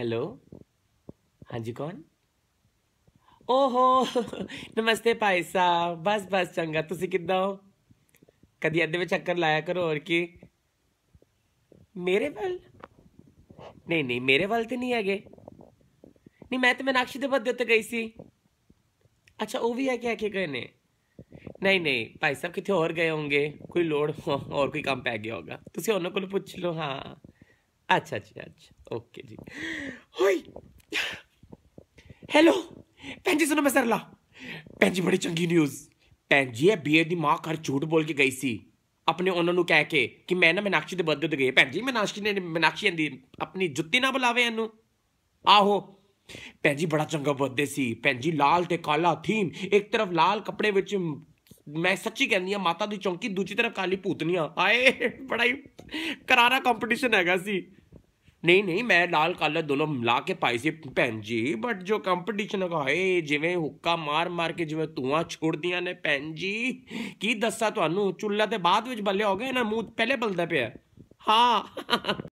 hello हाँ जी कौन ओहो नमस्ते भाई साहब बस बस चंगा ਤੁਸੀਂ ਕਿੱਦਾਂ ਹੋ ਕਦੀ ਅੱਧੇ ਵਿੱਚ ਚੱਕਰ ਲਾਇਆ ਕਰੋ ਹੋਰ ਕੀ ਮੇਰੇ ਵੱਲ ਨਹੀਂ ਨਹੀਂ ਮੇਰੇ ਵੱਲ ਤੇ ਨਹੀਂ ਹੈਗੇ ਨਹੀਂ ਮੈਂ ਤੇ ਮਨਾਕਸ਼ੀ ਦੇ ਬੱਦੇ ਉੱਤੇ ਗਈ ਸੀ ਅੱਛਾ ਉਹ ਵੀ ਹੈ ਕਿ ਕਿ ਗਏ ਨੇ ਨਹੀਂ ਨਹੀਂ ਭਾਈ ਸਾਹਿਬ ਕਿਤੇ ਹੋਰ ਗਏ ਹੋਣਗੇ ਕੋਈ ਲੋੜ ਹੋਰ ਕੋਈ ਕੰਮ ਪੈ ਗਿਆ ਹੋਗਾ ਤੁਸੀਂ ਉਹਨਾਂ ਕੋਲ ਪੁੱਛ ਲਓ ਹਾਂ ਅੱਛਾ ਜੀ ਅੱਛਾ ਓਕੇ ਜੀ ਹੋਈ ਹੈਲੋ ਪੈਂਜੀ ਸੁਣੋ ਮੈਂ ਸਰਲਾ ਪੈਂਜੀ ਬੜੀ ਚੰਗੀ ਨਿਊਜ਼ ਪੈਂਜੀ ਇਹ ਬੀਅਰ ਦੀ ਮਾਂ ਘਰ ਝੂਠ ਬੋਲ ਕੇ ਗਈ ਸੀ ਆਪਣੇ ਉਹਨਾਂ ਨੂੰ ਕਹਿ ਕੇ ਕਿ ਮੈਂ ਨਾ ਮਨਾਕਸ਼ੀ ਦੇ ਬਦਦ ਗਏ ਭੈਣ ਜੀ ਮਨਾਕਸ਼ੀ ਨੇ ਮਨਾਕਸ਼ੀ ਦੀ ਆਪਣੀ ਜੁੱਤੀ ਨਾ ਬੁਲਾਵੇ ਇਹਨੂੰ ਆਹੋ ਪੈਂਜੀ ਬੜਾ ਚੰਗਾ ਬਰਥਡੇ ਸੀ ਪੈਂਜੀ ਲਾਲ ਤੇ ਕਾਲਾ ਥੀਮ ਇੱਕ ਤਰਫ ਲਾਲ ਕੱਪੜੇ ਵਿੱਚ ਮੈਂ ਸੱਚੀ ਕਹਿੰਦੀ ਆ ਮਾਤਾ ਦੀ ਚੌਂਕੀ ਦੂਜੀ ਤਰਫ ਕਾਲੀ ਭੂਤਨੀਆਂ ਆਏ ਬੜਾ ਹੀ ਕਰਾਰਾ ਕੰਪੀਟੀਸ਼ਨ ਹੈਗਾ ਸੀ ਨਹੀਂ ਨਹੀਂ ਮੈਂ ਲਾਲ ਕਾਲਾ ਦੋਨੋਂ ਮਿਲਾ ਕੇ ਪਾਈ ਸੀ ਭੈਣ ਜੀ ਬਟ ਜੋ ਕੰਪੀਟੀਸ਼ਨ ਹੈਗਾ ਏ ਜਿਵੇਂ ਹੁੱਕਾ ਮਾਰ ਮਾਰ ਕੇ ਜਿਵੇਂ ਧੂਆਂ ਛੋੜਦੀਆਂ ਨੇ ਭੈਣ ਜੀ ਕੀ ਦੱਸਾਂ ਤੁਹਾਨੂੰ ਚੁੱਲ੍ਹਾ ਤੇ ਬਾਅਦ ਵਿੱਚ ਬੱਲੇ ਹੋ ਗਏ ਨਾ ਮੂੰਹ ਪਹਿਲੇ ਬਲਦਾ ਪਿਆ ਹਾਂ